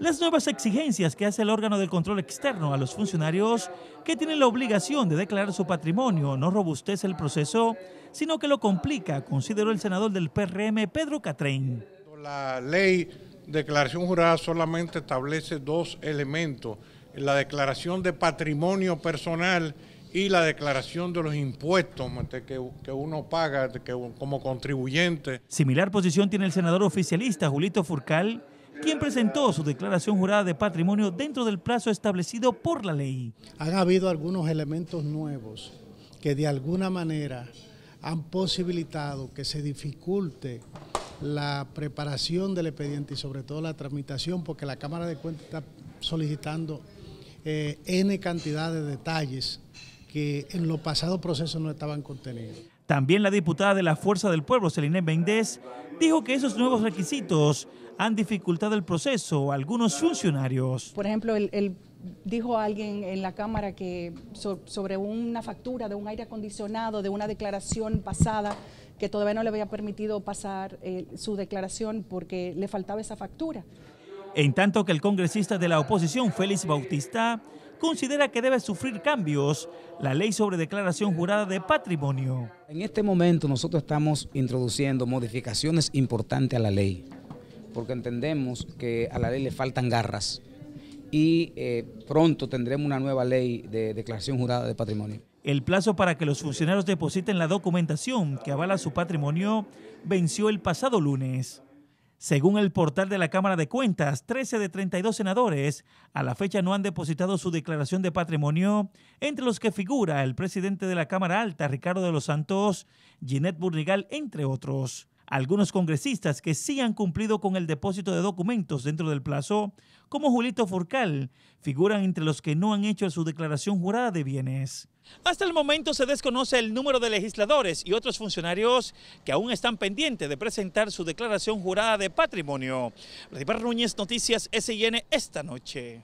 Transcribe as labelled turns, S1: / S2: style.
S1: las nuevas exigencias que hace el órgano de control externo a los funcionarios que tienen la obligación de declarar su patrimonio no robustece el proceso, sino que lo complica, consideró el senador del PRM, Pedro
S2: Catrein. La ley de declaración jurada solamente establece dos elementos, la declaración de patrimonio personal y la declaración de los impuestos que, uno paga como contribuyente.
S1: Similar posición tiene el senador oficialista Julito Furcal, quien
S2: presentó su declaración jurada de patrimonio dentro del plazo establecido por la ley. Han habido algunos elementos nuevos que de alguna manera han posibilitado que se dificulte la preparación del expediente y sobre todo la tramitación, porque la Cámara de Cuentas está solicitando eh, N cantidad de detalles que en los pasados procesos no estaban contenidos.
S1: También la diputada de la Fuerza del Pueblo, Celine Méndez, dijo que esos nuevos requisitos han dificultado el proceso a algunos funcionarios.
S3: Por ejemplo, él dijo dijo alguien en la Cámara que sobre una factura de un aire acondicionado, de una declaración pasada, que todavía no le había permitido pasar eh, su declaración porque le faltaba esa factura.
S1: En tanto que el congresista de la oposición, Félix Bautista, considera que debe sufrir cambios la ley sobre declaración jurada de patrimonio.
S4: En este momento nosotros estamos introduciendo modificaciones importantes a la ley, porque entendemos que a la ley le faltan garras y eh, pronto tendremos una nueva ley de declaración jurada de patrimonio.
S1: El plazo para que los funcionarios depositen la documentación que avala su patrimonio venció el pasado lunes. Según el portal de la Cámara de Cuentas, 13 de 32 senadores a la fecha no han depositado su declaración de patrimonio, entre los que figura el presidente de la Cámara Alta, Ricardo de los Santos, Ginette Burrigal, entre otros. Algunos congresistas que sí han cumplido con el depósito de documentos dentro del plazo, como Julito Forcal, figuran entre los que no han hecho su declaración jurada de bienes. Hasta el momento se desconoce el número de legisladores y otros funcionarios que aún están pendientes de presentar su declaración jurada de patrimonio. Redibar Núñez, Noticias S&N, esta noche.